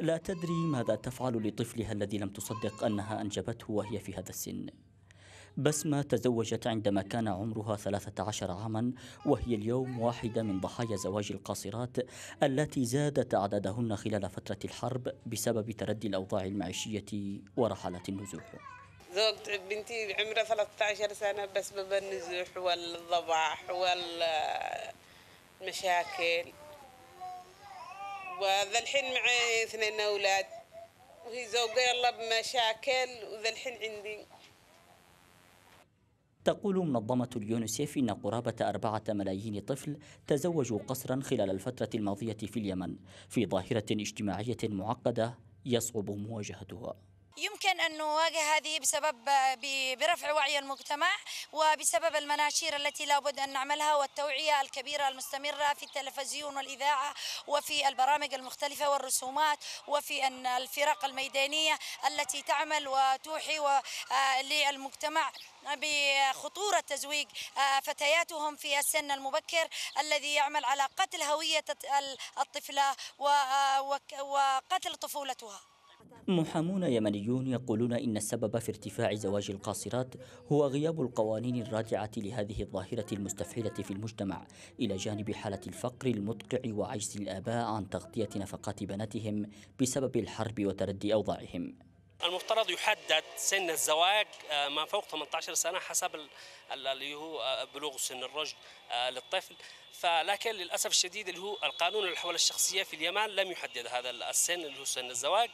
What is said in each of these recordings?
لا تدري ماذا تفعل لطفلها الذي لم تصدق أنها أنجبته وهي في هذا السن بسمة تزوجت عندما كان عمرها 13 عاما وهي اليوم واحدة من ضحايا زواج القاصرات التي زادت أعدادهن خلال فترة الحرب بسبب تردي الأوضاع المعيشية ورحلات النزوح زوجت بنتي عمرها 13 سنة بسبب النزوح والضباح والمشاكل وذا الحين معي اثنين أولاد وهي زوجة يلا بمشاكل وذا الحين عندي تقول منظمة اليونسيف إن قرابة أربعة ملايين طفل تزوجوا قسرا خلال الفترة الماضية في اليمن في ظاهرة اجتماعية معقدة يصعب مواجهتها يمكن أن نواجه هذه بسبب برفع وعي المجتمع وبسبب المناشير التي لابد أن نعملها والتوعية الكبيرة المستمرة في التلفزيون والإذاعة وفي البرامج المختلفة والرسومات وفي أن الفرق الميدانية التي تعمل وتوحي آه، للمجتمع بخطورة تزويج آه، فتياتهم في السن المبكر الذي يعمل على قتل هوية الطفلة آه، وقتل طفولتها محامون يمنيون يقولون إن السبب في ارتفاع زواج القاصرات هو غياب القوانين الراجعة لهذه الظاهرة المستفحلة في المجتمع إلى جانب حالة الفقر المدقع وعجز الآباء عن تغطية نفقات بناتهم بسبب الحرب وتردي أوضاعهم المفترض يحدد سن الزواج آه، ما فوق 18 سنة حسب اللي هو آه، بلوغ سن الرشد آه، للطفل فلكن للأسف الشديد اللي هو القانون الحول الشخصية في اليمن لم يحدد هذا السن اللي هو سن الزواج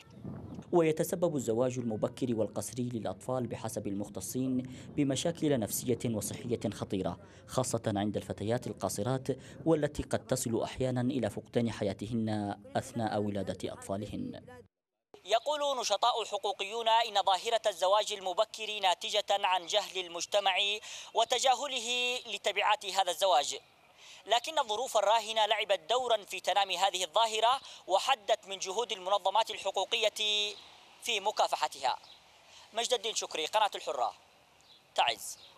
ويتسبب الزواج المبكر والقسري للأطفال بحسب المختصين بمشاكل نفسية وصحية خطيرة خاصة عند الفتيات القاصرات والتي قد تصل أحيانا إلى فقدان حياتهن أثناء ولادة أطفالهن يقول نشطاء حقوقيون إن ظاهرة الزواج المبكر ناتجة عن جهل المجتمع وتجاهله لتبعات هذا الزواج لكن الظروف الراهنة لعبت دورا في تنامي هذه الظاهرة وحدت من جهود المنظمات الحقوقية في مكافحتها مجد الدين شكري قناة الحرة تعز